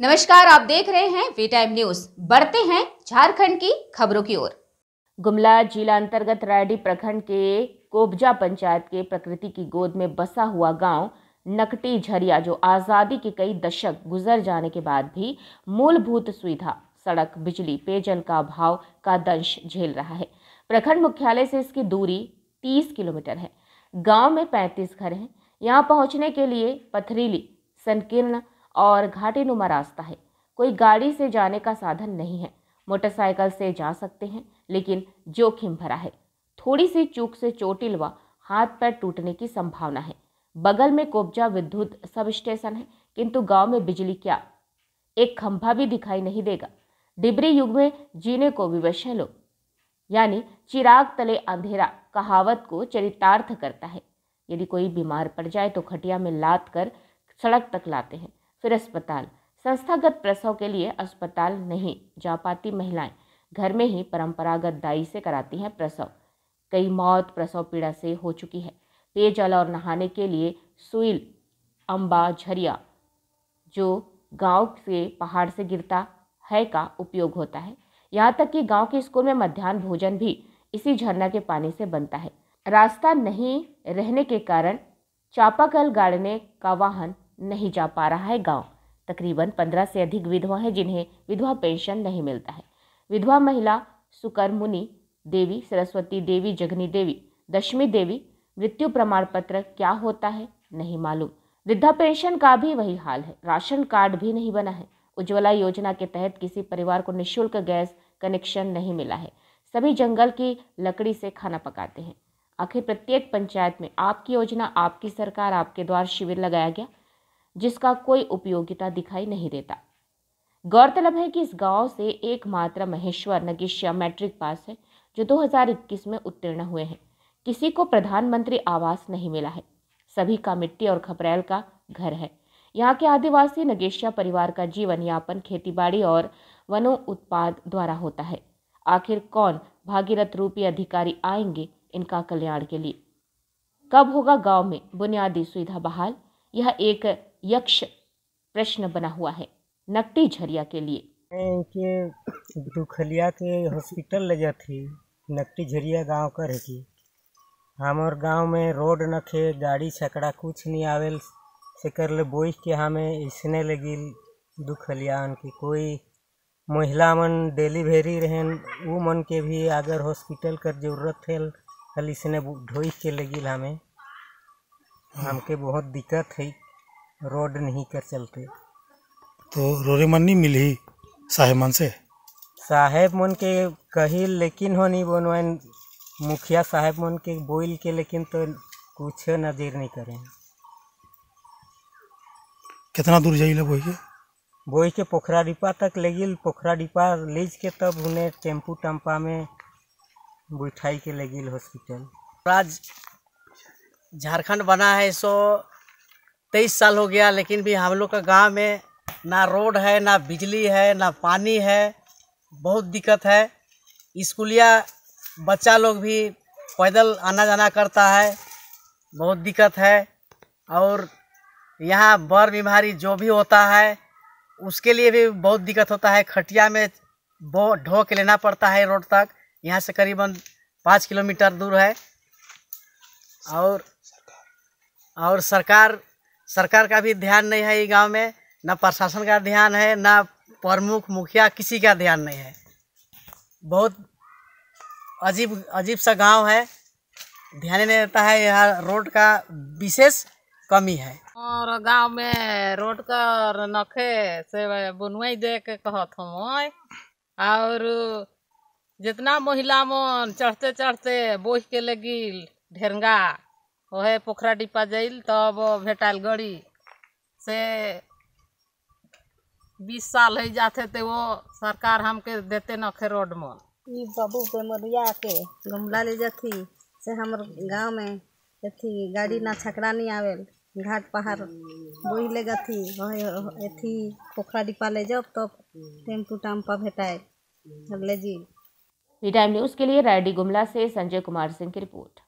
नमस्कार आप देख रहे हैं वी टाइम न्यूज बढ़ते हैं झारखंड की खबरों की ओर गुमला जिला अंतर्गत रायडी प्रखंड के कोबजा पंचायत के प्रकृति की गोद में बसा हुआ गांव नकटी झरिया जो आज़ादी के कई दशक गुजर जाने के बाद भी मूलभूत सुविधा सड़क बिजली पेयजल का अभाव का दंश झेल रहा है प्रखंड मुख्यालय से इसकी दूरी 30 किलोमीटर है गांव में 35 घर हैं यहां पहुंचने के लिए पथरीली संकीर्ण और घाटी नुमा रास्ता है कोई गाड़ी से जाने का साधन नहीं है मोटरसाइकिल से जा सकते हैं लेकिन जोखिम भरा है थोड़ी सी चूक से चोटिल व हाथ पैर टूटने की संभावना है बगल में कोबजा विद्युत सब स्टेशन है किंतु गांव में बिजली क्या एक खंभा भी दिखाई नहीं देगा डिबरी युग में जीने को विवश है लोग यानी चिराग तले अंधेरा कहावत को चरितार्थ करता है यदि कोई बीमार पड़ जाए तो खटिया में लाद कर सड़क तक लाते हैं फिर अस्पताल संस्थागत प्रसव के लिए अस्पताल नहीं जा पाती महिलाएं घर में ही परंपरागत दाई से कराती हैं प्रसव कई मौत प्रसव पीड़ा से हो चुकी है पेयजल और नहाने के लिए सुइल अम्बा झरिया जो गांव से पहाड़ से गिरता है का उपयोग होता है यहाँ तक कि गांव के स्कूल में मध्यान्ह भोजन भी इसी झरना के पानी से बनता है रास्ता नहीं रहने के कारण चापाकल गाड़ने का वाहन नहीं जा पा रहा है गांव तकरीबन पंद्रह से अधिक विधवा हैं जिन्हें विधवा पेंशन नहीं मिलता है विधवा महिला सुकर मुनि देवी सरस्वती देवी जगनी देवी दशमी देवी मृत्यु प्रमाण पत्र क्या होता है नहीं मालूम वृद्धा पेंशन का भी वही हाल है राशन कार्ड भी नहीं बना है उज्ज्वला योजना के तहत किसी परिवार को निःशुल्क गैस कनेक्शन नहीं मिला है सभी जंगल की लकड़ी से खाना पकाते हैं आखिर प्रत्येक पंचायत में आपकी योजना आपकी सरकार आपके द्वार शिविर लगाया गया जिसका कोई उपयोगिता दिखाई नहीं देता गौरतलब है कि इस गांव से एकमात्र महेश्वर नगेशिया मैट्रिक पास है जो 2021 में उत्तीर्ण हुए हैं किसी को प्रधानमंत्री आवास नहीं मिला है सभी का मिट्टी और खपरेल का घर है यहाँ के आदिवासी नगेशिया परिवार का जीवन यापन खेतीबाड़ी और वनो उत्पाद द्वारा होता है आखिर कौन भागीरथ रूपी अधिकारी आएंगे इनका कल्याण के लिए कब होगा गांव में बुनियादी सुविधा बहाल यह एक यक्ष प्रश्न बना हुआ है नकटी झरिया के लिए के दुखलिया के हॉस्पिटल ले जाती नकटी झरिया गांव कर है कि हमार गांव में रोड न थे गाड़ी छकड़ा कुछ नहीं आवेल से कर ले बोई के हमें इसने लगी दुखलियान की कोई महिला मन डिलीवरी रहन वो मन के भी अगर हॉस्पिटल कर जरूरत थे हल इसने ढोई के लगी हमें हाँ। हमके बहुत दिक्कत है रोड नहीं कर चलते तो रोरे मन नहीं मिली साहेब मन से साहेब मन के कही लेकिन हो नहीं बनवाइन मुखिया साहेब मन के बोल के लेकिन तो कुछ नज़र नहीं करे कितना दूर जाइए बोही के बोई के पोखरा डिपा तक ले गिल पोखरा डिपा लेज के तब उन्हें टेम्पू टम्पा में बैठाई के ले गिल हॉस्पिटल आज झारखंड बना है सो तेईस साल हो गया लेकिन भी हम लोग का गांव में ना रोड है ना बिजली है ना पानी है बहुत दिक्कत है स्कूलिया बच्चा लोग भी पैदल आना जाना करता है बहुत दिक्कत है और यहाँ बर बीमारी जो भी होता है उसके लिए भी बहुत दिक्कत होता है खटिया में बो ढो के लेना पड़ता है रोड तक यहाँ से करीबन पाँच किलोमीटर दूर है और और सरकार सरकार का भी ध्यान नहीं है ये गांव में ना प्रशासन का ध्यान है ना प्रमुख मुखिया किसी का ध्यान नहीं है बहुत अजीब अजीब सा गांव है ध्यान नहीं देता है यहाँ रोड का विशेष कमी है और गांव में रोड का नखे से बुनवाई दे के कहत हम और जितना महिला मन चढ़ते चढ़ते बोह के लगी ढेरगा ओहे पोखरा डिपा जाइल तब भेटाल गड़ी से बीस साल है जाते थे वो सरकार हमके देते नखे रोड में बाबू के मरिया के गमला ले जाती से हमर गांव में अथी गाड़ी ना छकड़ा नहीं आवेल घाट पहाड़ बोही ले गथी वही अथी पोखरा डिपा ले जाओ तब तो टेम्पू टाम्पा भेटाए ले जी टाइम न्यूज़ के लिए रायडी गुमला से संजय कुमार सिंह की रिपोर्ट